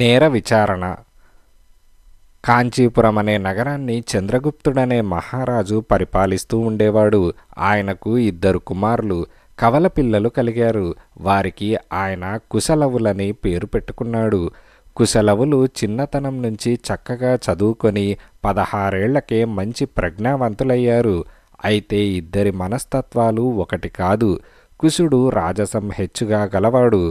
నేర విచారణ కాంచీపురం అనే నగరాన్ని చంద్రగుప్తుడనే మహారాజు పరిపాలిస్తూ ఉండేవాడు ఆయనకు ఇద్దరు కుమారులు కవల పిల్లలు కలిగారు వారికి ఆయన కుశలవులని పేరు పెట్టుకున్నాడు కుశలవులు చిన్నతనం నుంచి చక్కగా చదువుకొని పదహారేళ్లకే మంచి ప్రజ్ఞావంతులయ్యారు అయితే ఇద్దరి మనస్తత్వాలు ఒకటి కాదు కుశుడు రాజసం హెచ్చుగా గలవాడు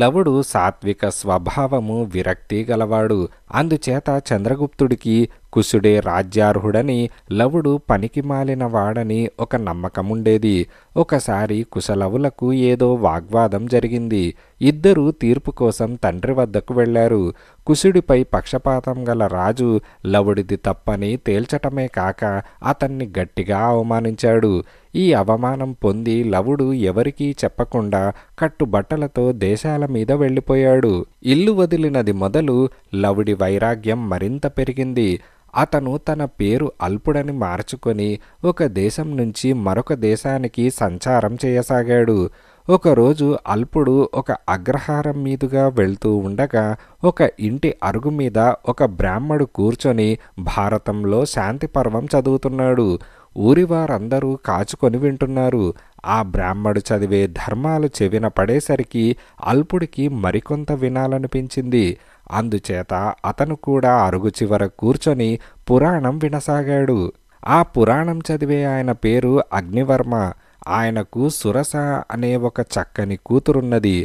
లవుడు సాత్విక స్వభావము విరక్తి గలవాడు అందుచేత చంద్రగుప్తుడికి కుశుడే రాజ్యార్హుడని లవుడు పనికి మాలిన వాడని ఒక నమ్మకముండేది ఒకసారి కుశలవులకు ఏదో వాగ్వాదం జరిగింది ఇద్దరూ తీర్పు కోసం తండ్రి వద్దకు వెళ్లారు కుశుడిపై పక్షపాతం గల రాజు లవుడిది తప్పని తేల్చటమే కాక అతన్ని గట్టిగా అవమానించాడు ఈ అవమానం పొంది లవుడు ఎవరికీ చెప్పకుండా కట్టుబట్టలతో దేశాల మీద వెళ్ళిపోయాడు ఇల్లు వదిలినది మొదలు లవుడి వైరాగ్యం మరింత పెరిగింది అతను తన పేరు అల్పుడని మార్చుకొని ఒక దేశం నుంచి మరొక దేశానికి సంచారం చేయసాగాడు ఒకరోజు అల్పుడు ఒక అగ్రహారం మీదుగా వెళ్తూ ఉండగా ఒక ఇంటి అరుగు మీద ఒక బ్రాహ్మడు కూర్చొని భారతంలో శాంతి పర్వం చదువుతున్నాడు ఊరి వారందరూ కాచుకొని వింటున్నారు ఆ బ్రాహ్మడు చదివే ధర్మాలు చెవిన పడేసరికి అల్పుడికి మరికొంత వినాలనిపించింది అందుచేత అతను కూడా అరుగు చివర కూర్చొని పురాణం వినసాగాడు ఆ పురాణం చదివే ఆయన పేరు అగ్నివర్మ ఆయనకు సురస అనే ఒక చక్కని కూతురున్నది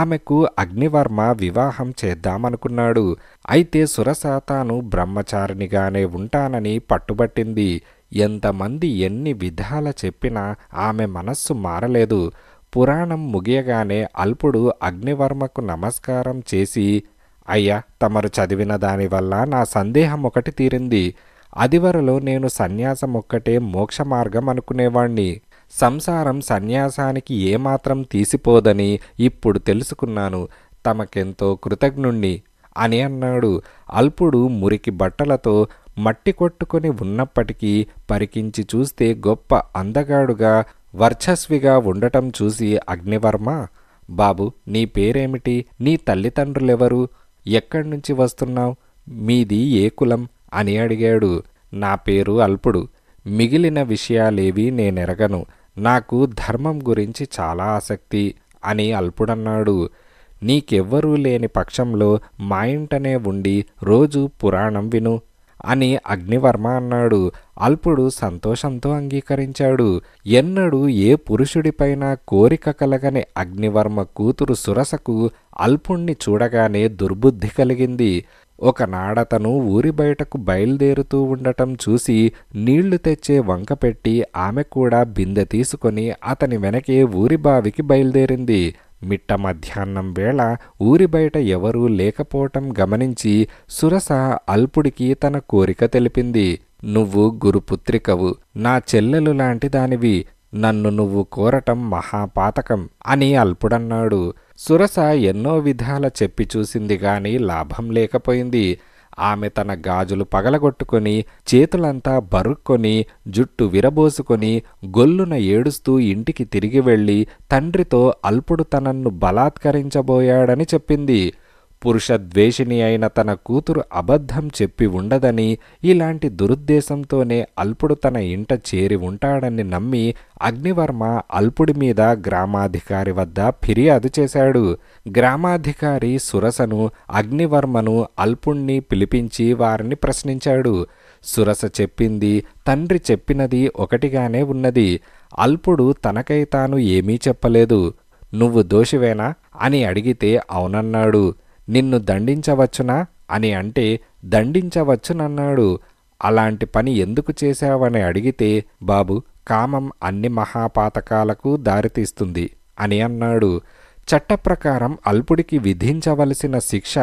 ఆమెకు అగ్నివర్మ వివాహం చేద్దామనుకున్నాడు అయితే సురస తాను బ్రహ్మచారినిగానే ఉంటానని పట్టుబట్టింది ఎంతమంది ఎన్ని విధాల చెప్పినా ఆమె మనస్సు మారలేదు పురాణం ముగియగానే అల్పుడు అగ్నివర్మకు నమస్కారం చేసి అయ్యా తమరు చదివిన దానివల్ల నా సందేహం ఒకటి తీరింది అదివరలో నేను సన్యాసం ఒక్కటే మోక్ష మార్గం అనుకునేవాణ్ణి సంసారం సన్యాసానికి ఏమాత్రం తీసిపోదని ఇప్పుడు తెలుసుకున్నాను తమకెంతో కృతజ్ఞుణ్ణి అని అన్నాడు అల్పుడు మురికి బట్టలతో మట్టి కొట్టుకుని ఉన్నప్పటికీ పరికించి చూస్తే గొప్ప అందగాడుగా వర్చస్విగా ఉండటం చూసి అగ్నివర్మ బాబు నీ పేరేమిటి నీ తల్లిదండ్రులెవరు ఎక్కడి నుంచి వస్తున్నావు మీది ఏ కులం అని అడిగాడు నా పేరు అల్పుడు మిగిలిన విషయాలేవి నేనెరగను నాకు ధర్మం గురించి చాలా ఆసక్తి అని అల్పుడన్నాడు నీకెవ్వరూ లేని పక్షంలో మా ఇంటనే ఉండి రోజు పురాణం విను అని అగ్నివర్మ అన్నాడు అల్పుడు సంతోషంతో అంగీకరించాడు ఎన్నడూ ఏ పురుషుడిపైన కోరిక కలగని అగ్నివర్మ కూతురు సురసకు అల్పుణ్ణి చూడగానే దుర్బుద్ధి కలిగింది ఒకనాడతను ఊరి బయటకు బయలుదేరుతూ ఉండటం చూసి నీళ్లు తెచ్చే వంక పెట్టి ఆమె కూడా బిందె తీసుకొని అతని వెనకే ఊరి బావికి బయలుదేరింది మిట్ట మధ్యాహ్నం వేళ ఊరి బయట ఎవరూ లేకపోవటం గమనించి సురస అల్పుడికి తన కోరిక తెలిపింది నువ్వు గురుపుత్రికవు నా చెల్లెలు లాంటి దానివి నన్ను నువ్వు కోరటం మహాపాతకం అని అల్పుడన్నాడు సురస ఎన్నో విధాల చెప్పి చూసింది లాభం లేకపోయింది ఆమె తన గాజులు పగలగొట్టుకొని చేతులంతా బరుక్కొని జుట్టు విరబోసుకొని గొల్లున ఏడుస్తూ ఇంటికి తిరిగి వెళ్ళి తండ్రితో అల్పుడు తనన్ను బలాత్కరించబోయాడని చెప్పింది పురుషద్వేషిణి అయిన తన కూతురు అబద్ధం చెప్పి ఉండదని ఇలాంటి దురుద్దేశంతోనే అల్పుడు తన ఇంట చేరి ఉంటాడని నమ్మి అగ్నివర్మ అల్పుడి మీద గ్రామాధికారి వద్ద ఫిర్యాదు చేశాడు గ్రామాధికారి సురసను అగ్నివర్మను అల్పుణ్ణి పిలిపించి వారిని ప్రశ్నించాడు సురస చెప్పింది తండ్రి చెప్పినది ఒకటిగానే ఉన్నది అల్పుడు తనకై తాను ఏమీ చెప్పలేదు నువ్వు దోషివేనా అని అడిగితే అవునన్నాడు నిన్ను దండించవచ్చునా అని అంటే దండించవచ్చునన్నాడు అలాంటి పని ఎందుకు చేశావని అడిగితే బాబు కామం అన్ని మహాపాతకాలకు దారితీస్తుంది అని అన్నాడు చట్టప్రకారం అల్పుడికి విధించవలసిన శిక్ష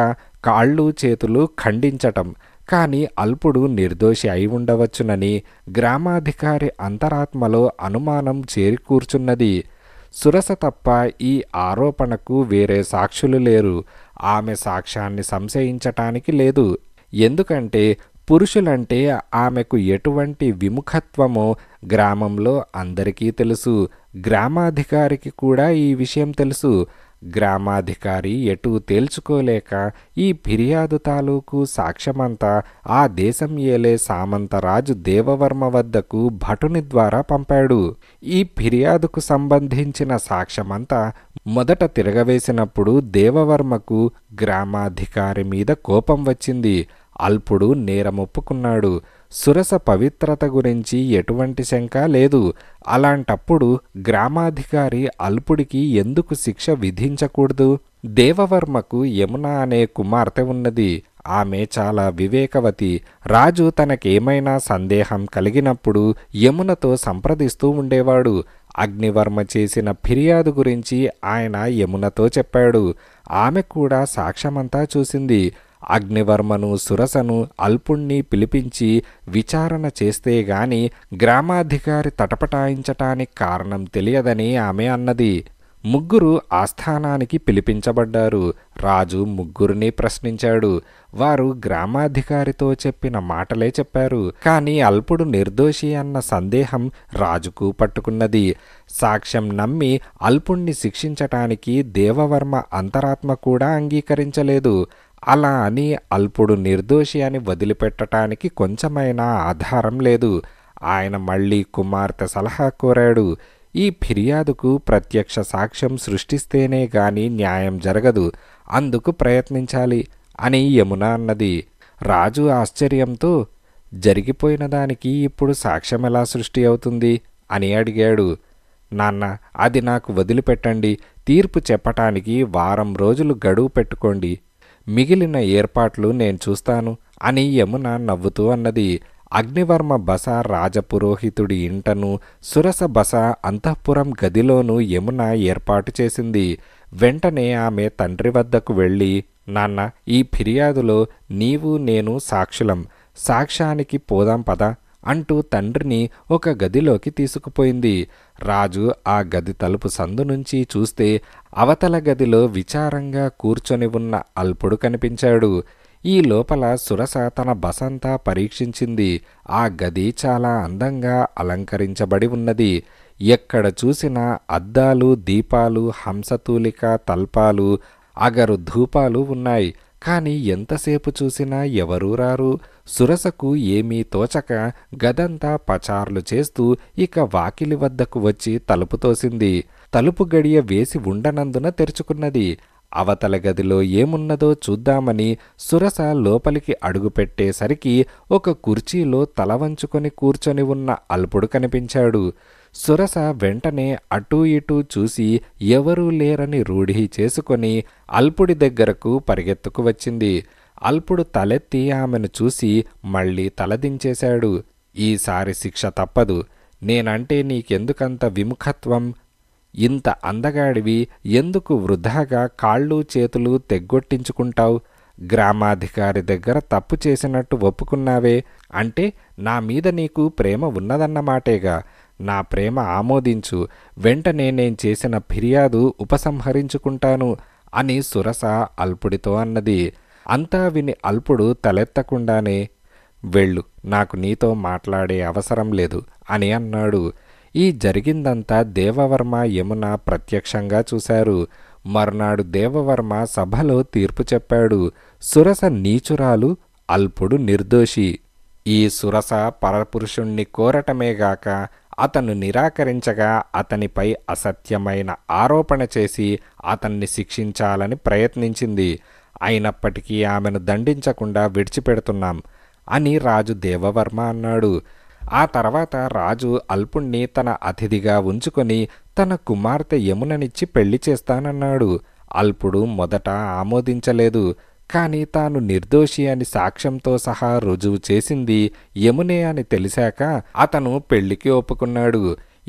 కాళ్ళు చేతులు ఖండించటం కానీ అల్పుడు నిర్దోషి అయి ఉండవచ్చునని గ్రామాధికారి అంతరాత్మలో అనుమానం చేరికూర్చున్నది సురస తప్ప ఈ ఆరోపణకు వేరే సాక్షులు లేరు ఆమె సాక్ష్యాన్ని సంశయించటానికి లేదు ఎందుకంటే పురుషులంటే ఆమెకు ఎటువంటి విముఖత్వమో గ్రామంలో అందరికీ తెలుసు గ్రామాధికారికి కూడా ఈ విషయం తెలుసు గ్రామాధికారి ఎటూ తేల్చుకోలేక ఈ ఫిర్యాదు తాలూకు సాక్ష్యమంతా ఆ దేశం ఏలే సామంతరాజు దేవవర్మ వద్దకు భటుని ద్వారా పంపాడు ఈ ఫిర్యాదుకు సంబంధించిన సాక్ష్యమంతా మొదట తిరగవేసినప్పుడు దేవవర్మకు గ్రామాధికారి మీద కోపం వచ్చింది అల్పుడు నేరమొప్పుకున్నాడు సురస పవిత్రత గురించి ఎటువంటి శంక లేదు అలాంటప్పుడు గ్రామాధికారి అల్పుడికి ఎందుకు శిక్ష విధించకూడదు దేవవర్మకు యమున అనే కుమార్తె ఉన్నది ఆమె చాలా వివేకవతి రాజు తనకేమైనా సందేహం కలిగినప్పుడు యమునతో సంప్రదిస్తూ ఉండేవాడు అగ్నివర్మ చేసిన ఫిర్యాదు గురించి ఆయన యమునతో చెప్పాడు ఆమె కూడా సాక్ష్యమంతా చూసింది అగ్నివర్మను సురసను అల్పుణ్ణి పిలిపించి విచారణ చేస్తే గాని గ్రామాధికారి తటపటాయించటానికి కారణం తెలియదని ఆమె అన్నది ముగ్గురు ఆస్థానానికి పిలిపించబడ్డారు రాజు ముగ్గురిని ప్రశ్నించాడు వారు గ్రామాధికారితో చెప్పిన మాటలే చెప్పారు కానీ అల్పుడు నిర్దోషి అన్న సందేహం రాజుకు పట్టుకున్నది సాక్ష్యం నమ్మి అల్పుణ్ణి శిక్షించటానికి దేవవర్మ అంతరాత్మ కూడా అంగీకరించలేదు అలా అని అల్పుడు నిర్దోషి అని వదిలిపెట్టడానికి కొంచెమైనా ఆధారం లేదు ఆయన మళ్ళీ కుమార్తె సలహా కోరాడు ఈ ఫిర్యాదుకు ప్రత్యక్ష సాక్ష్యం సృష్టిస్తేనే గాని న్యాయం జరగదు అందుకు ప్రయత్నించాలి అని యమున అన్నది రాజు ఆశ్చర్యంతో జరిగిపోయిన దానికి ఇప్పుడు సాక్ష్యం ఎలా సృష్టి అవుతుంది అని అడిగాడు నాన్న అది నాకు వదిలిపెట్టండి తీర్పు చెప్పటానికి వారం రోజులు గడువు పెట్టుకోండి మిగిలిన ఏర్పాట్లు నేను చూస్తాను అని యమున నవ్వుతూ అన్నది అగ్నివర్మ బస రాజపురోహితుడి ఇంటను సురస బస అంతఃపురం గదిలోనూ యమున ఏర్పాటు చేసింది వెంటనే ఆమె తండ్రి వద్దకు వెళ్ళి నాన్న ఈ ఫిర్యాదులో నీవు నేను సాక్షులం సాక్ష్యానికి పోదాం పదా అంటూ తండ్రిని ఒక గదిలోకి తీసుకుపోయింది రాజు ఆ గది తలుపు సందు నుంచి చూస్తే అవతల గదిలో విచారంగా కూర్చొని ఉన్న అల్పుడు కనిపించాడు ఈ లోపల సురస తన బసంతా పరీక్షించింది ఆ గది చాలా అందంగా అలంకరించబడి ఉన్నది ఎక్కడ చూసినా అద్దాలు దీపాలు హంసతూలిక తల్పాలు అగరు ధూపాలు ఉన్నాయి కానీ ఎంతసేపు చూసినా ఎవరూ రారు సురసకు ఏమీ తోచక గదంతా పచార్లు చేస్తూ ఇక వాకిలి వద్దకు వచ్చి తలుపు తోసింది తలుపు గడియ వేసి ఉండనందున తెరుచుకున్నది అవతల గదిలో ఏమున్నదో చూద్దామని సురస లోపలికి అడుగుపెట్టేసరికి ఒక కుర్చీలో తల వంచుకొని కూర్చొని ఉన్న అల్పుడు కనిపించాడు సురస వెంటనే అటూ ఇటూ చూసి ఎవరూ లేరని రూఢి చేసుకొని అల్పుడి దగ్గరకు పరిగెత్తుకు వచ్చింది అల్పుడు తలెత్తి ఆమెను చూసి మళ్ళీ తలదించేశాడు ఈసారి శిక్ష తప్పదు నేనంటే నీకెందుకంత విముఖత్వం ఇంత అందగాడివి ఎందుకు వృధాగా కాళ్ళు చేతులు తెగ్గొట్టించుకుంటావు గ్రామాధికారి దగ్గర తప్పు చేసినట్టు ఒప్పుకున్నావే అంటే నా మీద నీకు ప్రేమ ఉన్నదన్నమాటేగా నా ప్రేమ ఆమోదించు వెంటనే నేను చేసిన ఫిర్యాదు ఉపసంహరించుకుంటాను అని సురస అల్పుడితో అన్నది అంతా విని అల్పుడు తలెత్తకుండానే వెళ్ళు నాకు నీతో మాట్లాడే అవసరం లేదు అని అన్నాడు ఈ జరిగిందంతా దేవవర్మ యమున ప్రత్యక్షంగా చూశారు మర్నాడు దేవవర్మ సభలో తీర్పు చెప్పాడు సురస నీచురాలు అల్పుడు నిర్దోషి ఈ సురస పరపురుషుణ్ణి కోరటమేగాక అతను నిరాకరించగా అతనిపై అసత్యమైన ఆరోపణ చేసి అతన్ని శిక్షించాలని ప్రయత్నించింది అయినప్పటికీ ఆమెను దండించకుండా విడిచిపెడుతున్నాం అని రాజు దేవవర్మ అన్నాడు ఆ తర్వాత రాజు అల్పుణ్ణి తన అతిథిగా ఉంచుకొని తన కుమార్తె యముననిచ్చి పెళ్లి చేస్తానన్నాడు అల్పుడు మొదట ఆమోదించలేదు కానీ తాను నిర్దోషి అని సాక్ష్యంతో సహా రుజువు చేసింది యమునే అని తెలిసాక అతను పెళ్లికి ఒప్పుకున్నాడు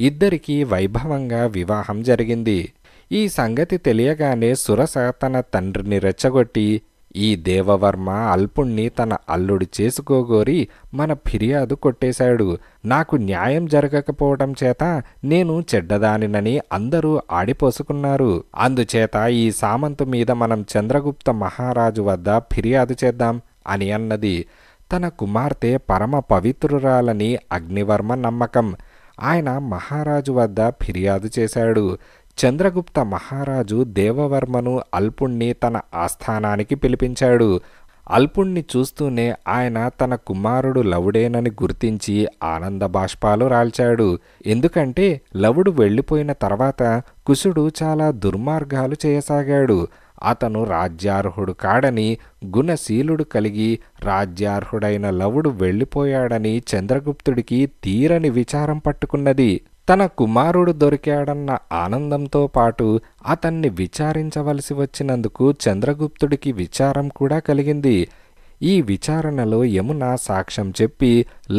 ఇద్దరికీ వైభవంగా వివాహం జరిగింది ఈ సంగతి తెలియగానే సురస తన తండ్రిని రెచ్చగొట్టి ఈ దేవవర్మ అల్పుణ్ణి తన అల్లుడు చేసుకోగోరి మన ఫిర్యాదు కొట్టేశాడు నాకు న్యాయం జరగకపోవడం చేత నేను చెడ్డదానినని అందరూ ఆడిపోసుకున్నారు అందుచేత ఈ సామంతు మీద మనం చంద్రగుప్త మహారాజు వద్ద ఫిర్యాదు చేద్దాం అని అన్నది తన కుమార్తె పరమ పవిత్రురాలని అగ్నివర్మ నమ్మకం ఆయన మహారాజు వద్ద ఫిర్యాదు చేశాడు చంద్రగుప్త మహారాజు దేవవర్మను అల్పుణ్ణి తన ఆస్థానానికి పిలిపించాడు అల్పుణ్ణి చూస్తూనే ఆయన తన కుమారుడు లవుడేనని గుర్తించి ఆనంద బాష్పాలు రాల్చాడు ఎందుకంటే లవుడు వెళ్ళిపోయిన తర్వాత కుశుడు చాలా దుర్మార్గాలు చేయసాగాడు అతను రాజ్యార్హుడు కాడని గుణశీలుడు కలిగి రాజ్యార్హుడైన లవుడు వెళ్ళిపోయాడని చంద్రగుప్తుడికి తీరని విచారం పట్టుకున్నది తన కుమారుడు దొరికాడన్న ఆనందంతో పాటు అతన్ని విచారించవలసి వచ్చినందుకు చంద్రగుప్తుడికి విచారం కూడా కలిగింది ఈ విచారణలో యమున సాక్ష్యం చెప్పి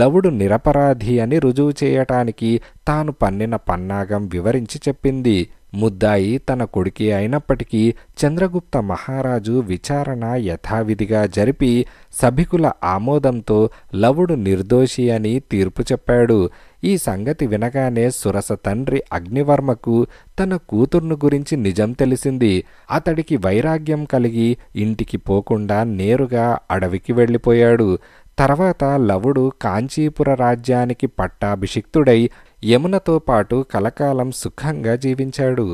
లవుడు నిరపరాధి అని రుజువు చేయటానికి తాను పన్నిన పన్నాగం వివరించి చెప్పింది ముద్దాయి తన కొడుకే అయినప్పటికీ చంద్రగుప్త మహారాజు విచారణ యథావిధిగా జరిపి సభికుల ఆమోదంతో లవుడు నిర్దోషి అని తీర్పు చెప్పాడు ఈ సంగతి వినగానే సురస తండ్రి అగ్నివర్మకు తన కూతుర్ను గురించి నిజం తెలిసింది అతడికి వైరాగ్యం కలిగి ఇంటికి పోకుండా నేరుగా అడవికి వెళ్ళిపోయాడు తర్వాత లవుడు కాంచీపుర రాజ్యానికి పట్టాభిషిక్తుడై యమునతో పాటు కలకాలం సుఖంగా జీవించాడు